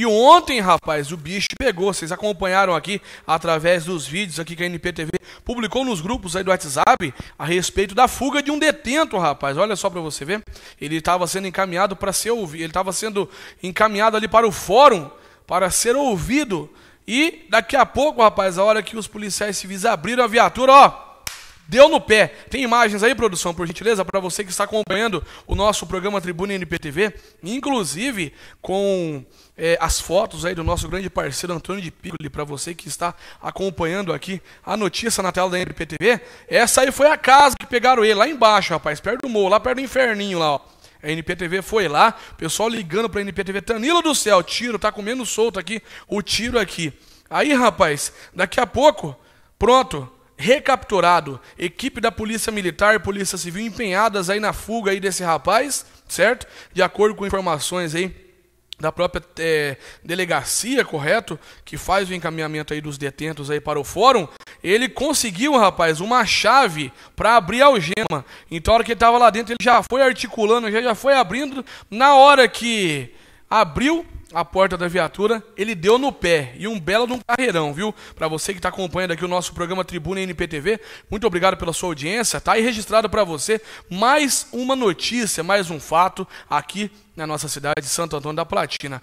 E ontem, rapaz, o bicho pegou. Vocês acompanharam aqui através dos vídeos aqui que a NPTV publicou nos grupos aí do WhatsApp a respeito da fuga de um detento, rapaz. Olha só para você ver. Ele estava sendo encaminhado para ser ouvido. Ele estava sendo encaminhado ali para o fórum para ser ouvido. E daqui a pouco, rapaz, a hora que os policiais civis abriram a viatura, ó, Deu no pé. Tem imagens aí, produção, por gentileza, para você que está acompanhando o nosso programa Tribuna NPTV, inclusive com é, as fotos aí do nosso grande parceiro Antônio de Piccoli, para você que está acompanhando aqui a notícia na tela da NPTV. Essa aí foi a casa que pegaram ele, lá embaixo, rapaz, perto do morro, lá perto do inferninho lá, ó. A NPTV foi lá, pessoal ligando para a NPTV, Tanilo do céu, tiro, tá comendo solto aqui, o tiro aqui. Aí, rapaz, daqui a pouco, pronto, recapturado. Equipe da Polícia Militar e Polícia Civil empenhadas aí na fuga aí desse rapaz, certo? De acordo com informações aí da própria é, delegacia, correto, que faz o encaminhamento aí dos detentos aí para o fórum, ele conseguiu, rapaz, uma chave para abrir a algema. Então, a hora que ele estava lá dentro, ele já foi articulando, já, já foi abrindo. Na hora que abriu, a porta da viatura, ele deu no pé e um belo de um carreirão, viu? Para você que está acompanhando aqui o nosso programa Tribuna NPTV, muito obrigado pela sua audiência. Tá aí registrado para você mais uma notícia, mais um fato aqui na nossa cidade de Santo Antônio da Platina.